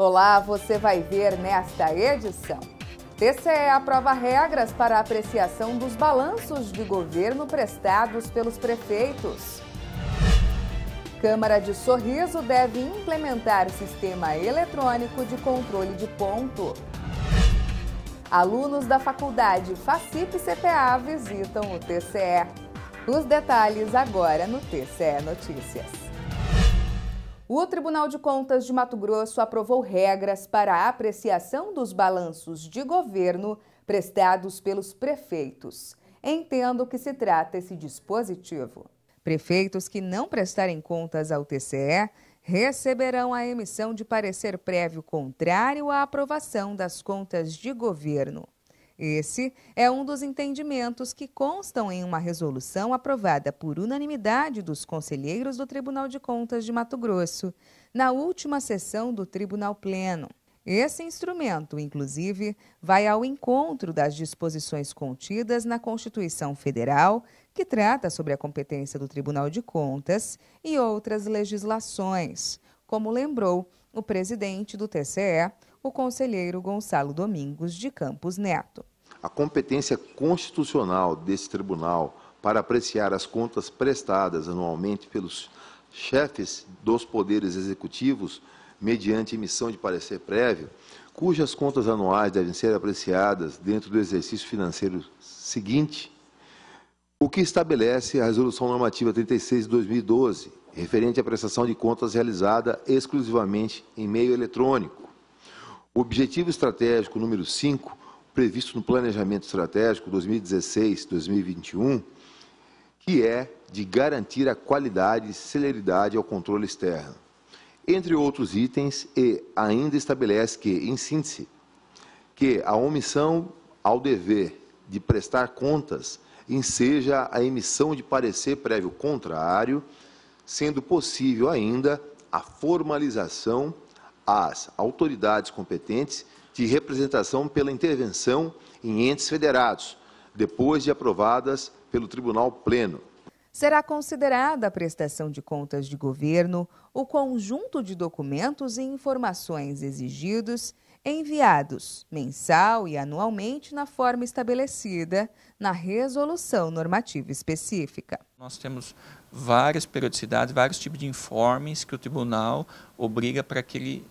Olá, você vai ver nesta edição. TCE é aprova regras para apreciação dos balanços de governo prestados pelos prefeitos. Câmara de Sorriso deve implementar sistema eletrônico de controle de ponto. Alunos da faculdade FACIP CPA visitam o TCE. Os detalhes agora no TCE Notícias. O Tribunal de Contas de Mato Grosso aprovou regras para a apreciação dos balanços de governo prestados pelos prefeitos. Entendo que se trata esse dispositivo. Prefeitos que não prestarem contas ao TCE receberão a emissão de parecer prévio contrário à aprovação das contas de governo. Esse é um dos entendimentos que constam em uma resolução aprovada por unanimidade dos conselheiros do Tribunal de Contas de Mato Grosso, na última sessão do Tribunal Pleno. Esse instrumento, inclusive, vai ao encontro das disposições contidas na Constituição Federal, que trata sobre a competência do Tribunal de Contas e outras legislações, como lembrou o presidente do TCE, o conselheiro Gonçalo Domingos de Campos Neto a competência constitucional desse tribunal para apreciar as contas prestadas anualmente pelos chefes dos poderes executivos mediante emissão de parecer prévio, cujas contas anuais devem ser apreciadas dentro do exercício financeiro seguinte, o que estabelece a Resolução Normativa 36 de 2012, referente à prestação de contas realizada exclusivamente em meio eletrônico. O objetivo estratégico número 5 previsto no Planejamento Estratégico 2016-2021, que é de garantir a qualidade e celeridade ao controle externo, entre outros itens, e ainda estabelece que, em síntese, que a omissão ao dever de prestar contas enseja a emissão de parecer prévio contrário, sendo possível ainda a formalização às autoridades competentes de representação pela intervenção em entes federados, depois de aprovadas pelo Tribunal Pleno. Será considerada a prestação de contas de governo o conjunto de documentos e informações exigidos, enviados mensal e anualmente na forma estabelecida na resolução normativa específica. Nós temos várias periodicidades, vários tipos de informes que o tribunal obriga para que ele,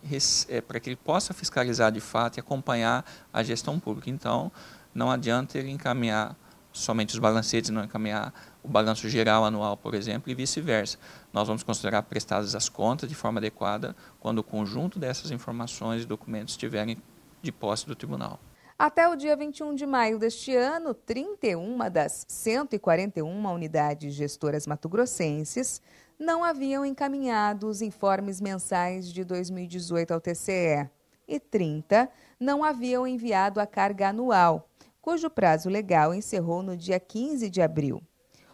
é, para que ele possa fiscalizar de fato e acompanhar a gestão pública. Então, não adianta ele encaminhar somente os balancetes, não encaminhar o balanço geral anual, por exemplo, e vice-versa. Nós vamos considerar prestadas as contas de forma adequada quando o conjunto dessas informações e documentos estiverem de posse do tribunal. Até o dia 21 de maio deste ano, 31 das 141 unidades gestoras matogrossenses não haviam encaminhado os informes mensais de 2018 ao TCE e 30 não haviam enviado a carga anual, cujo prazo legal encerrou no dia 15 de abril.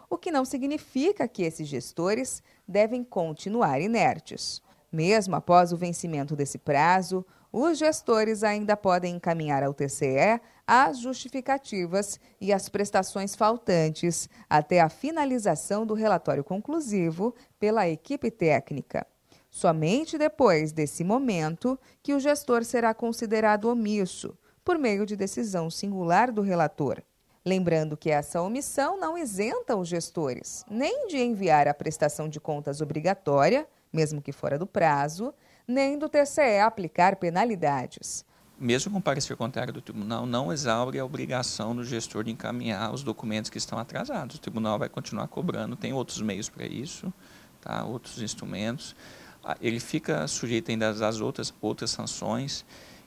O que não significa que esses gestores devem continuar inertes. Mesmo após o vencimento desse prazo, os gestores ainda podem encaminhar ao TCE as justificativas e as prestações faltantes até a finalização do relatório conclusivo pela equipe técnica. Somente depois desse momento que o gestor será considerado omisso, por meio de decisão singular do relator. Lembrando que essa omissão não isenta os gestores nem de enviar a prestação de contas obrigatória, mesmo que fora do prazo, nem do TCE aplicar penalidades. Mesmo com parecer contrário do tribunal, não exaure a obrigação do gestor de encaminhar os documentos que estão atrasados. O tribunal vai continuar cobrando, tem outros meios para isso, tá? outros instrumentos. Ah, ele fica sujeito ainda às outras, outras sanções.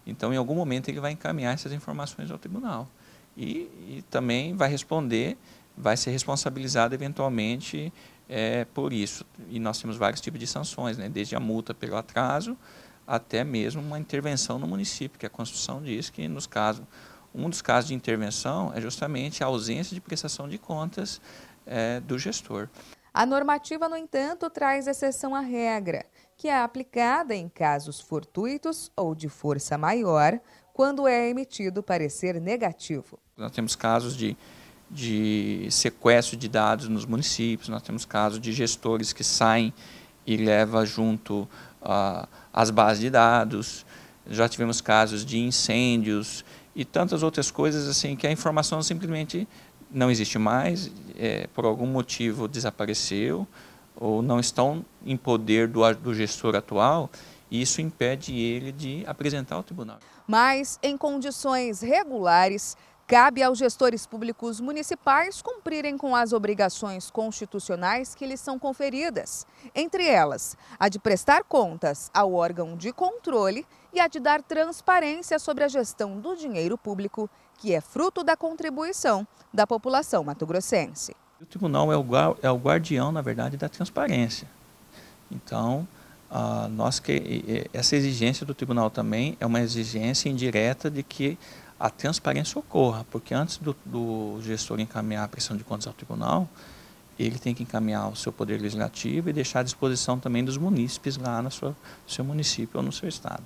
Então, em algum momento, ele vai encaminhar essas informações ao tribunal. E, e também vai responder, vai ser responsabilizado eventualmente é, por isso. E nós temos vários tipos de sanções, né? desde a multa pelo atraso até mesmo uma intervenção no município, que a Constituição diz que, nos casos, um dos casos de intervenção é justamente a ausência de prestação de contas é, do gestor. A normativa, no entanto, traz exceção à regra, que é aplicada em casos fortuitos ou de força maior, quando é emitido parecer negativo. Nós temos casos de de sequestro de dados nos municípios, nós temos casos de gestores que saem e levam junto uh, as bases de dados, já tivemos casos de incêndios e tantas outras coisas assim que a informação simplesmente não existe mais, é, por algum motivo desapareceu ou não estão em poder do, do gestor atual e isso impede ele de apresentar ao tribunal. Mas, em condições regulares, Cabe aos gestores públicos municipais cumprirem com as obrigações constitucionais que lhes são conferidas, entre elas a de prestar contas ao órgão de controle e a de dar transparência sobre a gestão do dinheiro público, que é fruto da contribuição da população matogrossense. O tribunal é o, é guardião, na verdade, da transparência. Então, nós essa exigência do tribunal também é uma exigência indireta de que a transparência ocorra, porque antes do, do gestor encaminhar a pressão de contas ao tribunal, ele tem que encaminhar o seu poder legislativo e deixar à disposição também dos munícipes lá no no seu município ou no seu estado.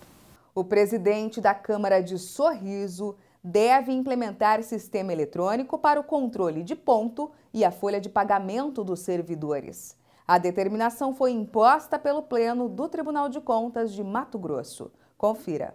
O presidente da Câmara de Sorriso deve implementar sistema eletrônico para o controle de ponto e a folha de pagamento dos servidores. A determinação foi imposta pelo Pleno do Tribunal de Contas de Mato Grosso. Confira.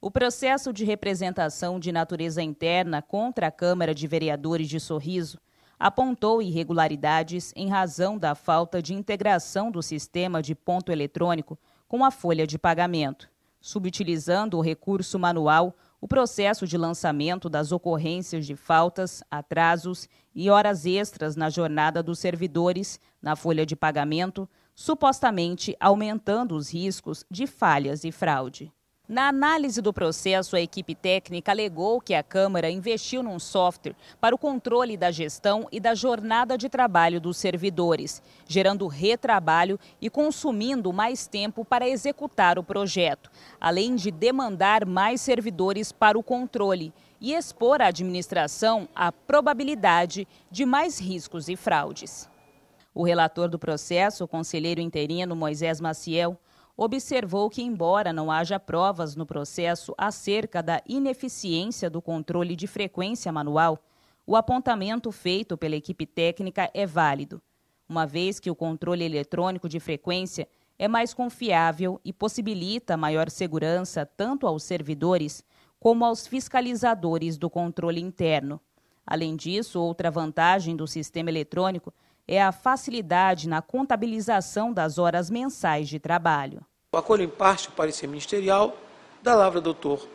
O processo de representação de natureza interna contra a Câmara de Vereadores de Sorriso apontou irregularidades em razão da falta de integração do sistema de ponto eletrônico com a folha de pagamento, subutilizando o recurso manual o processo de lançamento das ocorrências de faltas, atrasos e horas extras na jornada dos servidores na folha de pagamento, supostamente aumentando os riscos de falhas e fraude. Na análise do processo, a equipe técnica alegou que a Câmara investiu num software para o controle da gestão e da jornada de trabalho dos servidores, gerando retrabalho e consumindo mais tempo para executar o projeto, além de demandar mais servidores para o controle e expor à administração a probabilidade de mais riscos e fraudes. O relator do processo, o conselheiro interino Moisés Maciel, observou que, embora não haja provas no processo acerca da ineficiência do controle de frequência manual, o apontamento feito pela equipe técnica é válido, uma vez que o controle eletrônico de frequência é mais confiável e possibilita maior segurança tanto aos servidores como aos fiscalizadores do controle interno. Além disso, outra vantagem do sistema eletrônico é a facilidade na contabilização das horas mensais de trabalho. Acolho em parte o parecer ministerial da Lavra Doutor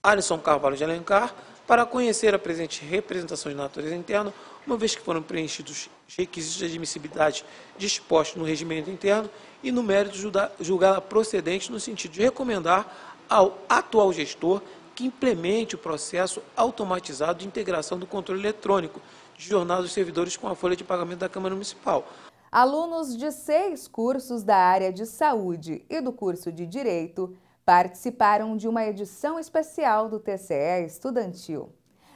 Alisson Carvalho de Alencar para conhecer a presente representação de natureza interna, uma vez que foram preenchidos os requisitos de admissibilidade dispostos no regimento interno e no mérito julgá-la procedente no sentido de recomendar ao atual gestor que implemente o processo automatizado de integração do controle eletrônico de jornal dos servidores com a folha de pagamento da Câmara Municipal alunos de seis cursos da área de saúde e do curso de direito participaram de uma edição especial do TCE estudantil.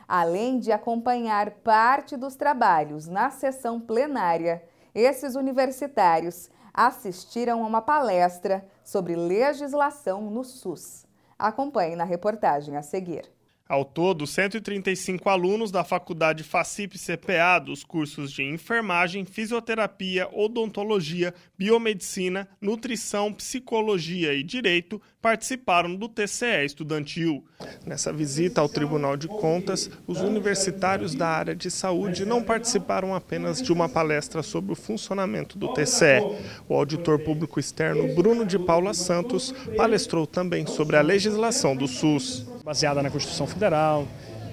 Além de acompanhar parte dos trabalhos na sessão plenária, esses universitários assistiram a uma palestra sobre legislação no SUS. Acompanhe na reportagem a seguir. Ao todo, 135 alunos da Faculdade FACIP CPA dos cursos de enfermagem, fisioterapia, odontologia, biomedicina, nutrição, psicologia e direito participaram do TCE estudantil. Nessa visita ao Tribunal de Contas, os universitários da área de saúde não participaram apenas de uma palestra sobre o funcionamento do TCE. O auditor público externo Bruno de Paula Santos palestrou também sobre a legislação do SUS baseada na Constituição Federal,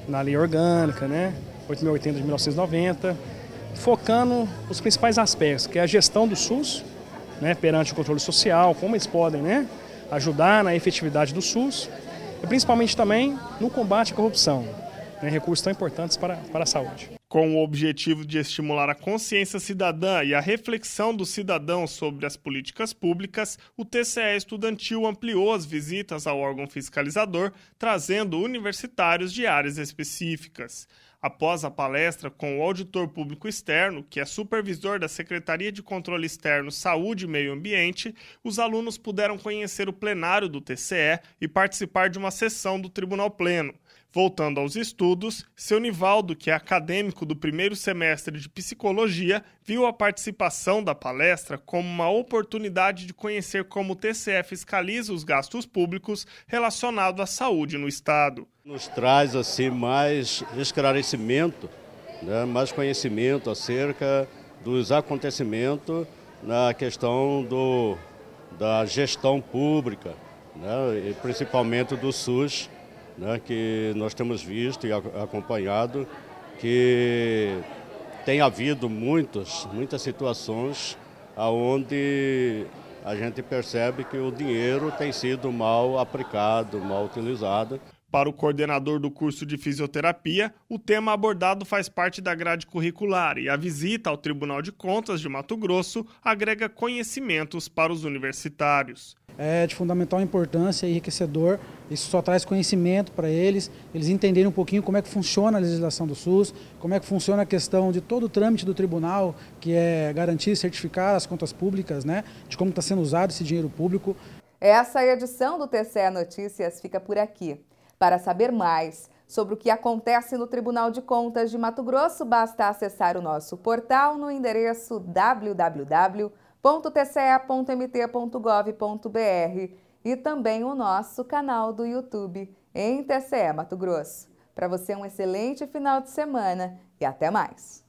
na Lei Orgânica, né? 8.080 de 1990, focando os principais aspectos, que é a gestão do SUS, né, perante o controle social, como eles podem né, ajudar na efetividade do SUS, e principalmente também no combate à corrupção, né, recursos tão importantes para, para a saúde com o objetivo de estimular a consciência cidadã e a reflexão do cidadão sobre as políticas públicas, o TCE Estudantil ampliou as visitas ao órgão fiscalizador, trazendo universitários de áreas específicas. Após a palestra com o auditor público externo, que é supervisor da Secretaria de Controle Externo Saúde e Meio Ambiente, os alunos puderam conhecer o plenário do TCE e participar de uma sessão do Tribunal Pleno. Voltando aos estudos, seu Nivaldo, que é acadêmico do primeiro semestre de psicologia, viu a participação da palestra como uma oportunidade de conhecer como o TCE fiscaliza os gastos públicos relacionados à saúde no estado. Nos traz assim mais esclarecimento, né, mais conhecimento acerca dos acontecimentos na questão do, da gestão pública, né, principalmente do SUS né, que nós temos visto e acompanhado que tem havido muitos, muitas situações onde a gente percebe que o dinheiro tem sido mal aplicado, mal utilizado. Para o coordenador do curso de fisioterapia, o tema abordado faz parte da grade curricular e a visita ao Tribunal de Contas de Mato Grosso agrega conhecimentos para os universitários. É de fundamental importância e enriquecedor, isso só traz conhecimento para eles, eles entenderem um pouquinho como é que funciona a legislação do SUS, como é que funciona a questão de todo o trâmite do tribunal, que é garantir, e certificar as contas públicas, né, de como está sendo usado esse dinheiro público. Essa edição do TCE Notícias fica por aqui. Para saber mais sobre o que acontece no Tribunal de Contas de Mato Grosso, basta acessar o nosso portal no endereço www.tce.mt.gov.br e também o nosso canal do YouTube em TCE Mato Grosso. Para você, um excelente final de semana e até mais!